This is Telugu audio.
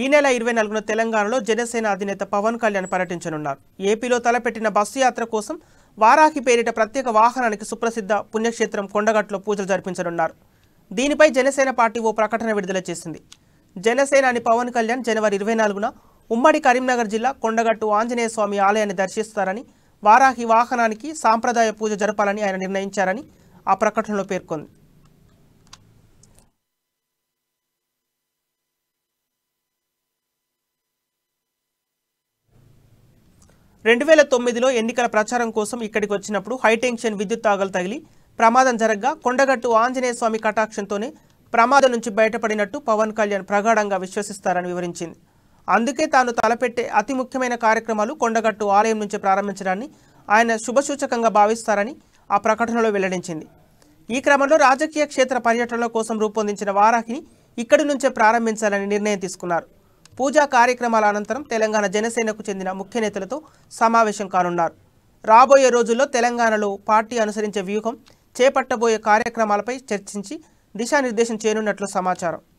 ఈ నెల ఇరవై నాలుగున తెలంగాణలో జనసేన అధినేత పవన్ కళ్యాణ్ పర్యటించనున్నారు ఏపీలో తలపెట్టిన బస్సు యాత్ర కోసం వారాహి పేరిట ప్రత్యేక వాహనానికి సుప్రసిద్ధ పుణ్యక్షేత్రం కొండగట్లో పూజలు జరిపించనున్నారు దీనిపై జనసేన పార్టీ ఓ ప్రకటన విడుదల చేసింది జనసేనాని పవన్ కళ్యాణ్ జనవరి ఇరవై నాలుగున ఉమ్మడి కరీంనగర్ జిల్లా కొండగట్టు ఆంజనేయ స్వామి ఆలయాన్ని దర్శిస్తారని వారాహి వాహనానికి సాంప్రదాయ పూజ జరపాలని ఆయన నిర్ణయించారని ఆ ప్రకటనలో పేర్కొంది రెండు వేల తొమ్మిదిలో ఎన్నికల ప్రచారం కోసం ఇక్కడికి వచ్చినప్పుడు హైటెన్షన్ విద్యుత్ తాగలు తగిలి ప్రమాదం జరగ్గా కొండగట్టు ఆంజనేయ స్వామి కటాక్షంతోనే ప్రమాదం నుంచి బయటపడినట్టు పవన్ కళ్యాణ్ ప్రగాఢంగా విశ్వసిస్తారని వివరించింది అందుకే తాను తలపెట్టే అతి ముఖ్యమైన కార్యక్రమాలు కొండగట్టు ఆలయం నుంచి ప్రారంభించడాన్ని ఆయన శుభసూచకంగా భావిస్తారని ఆ ప్రకటనలో వెల్లడించింది ఈ క్రమంలో రాజకీయ క్షేత్ర పర్యటనల కోసం రూపొందించిన వారాహిని ఇక్కడి నుంచే ప్రారంభించాలని నిర్ణయం తీసుకున్నారు పూజా కార్యక్రమాల అనంతరం తెలంగాణ జనసేనకు చెందిన ముఖ్య నేతలతో సమావేశం కానున్నారు రాబోయే రోజుల్లో తెలంగాణలో పార్టీ అనుసరించే వ్యూహం చేపట్టబోయే కార్యక్రమాలపై చర్చించి దిశానిర్దేశం చేయనున్నట్లు సమాచారం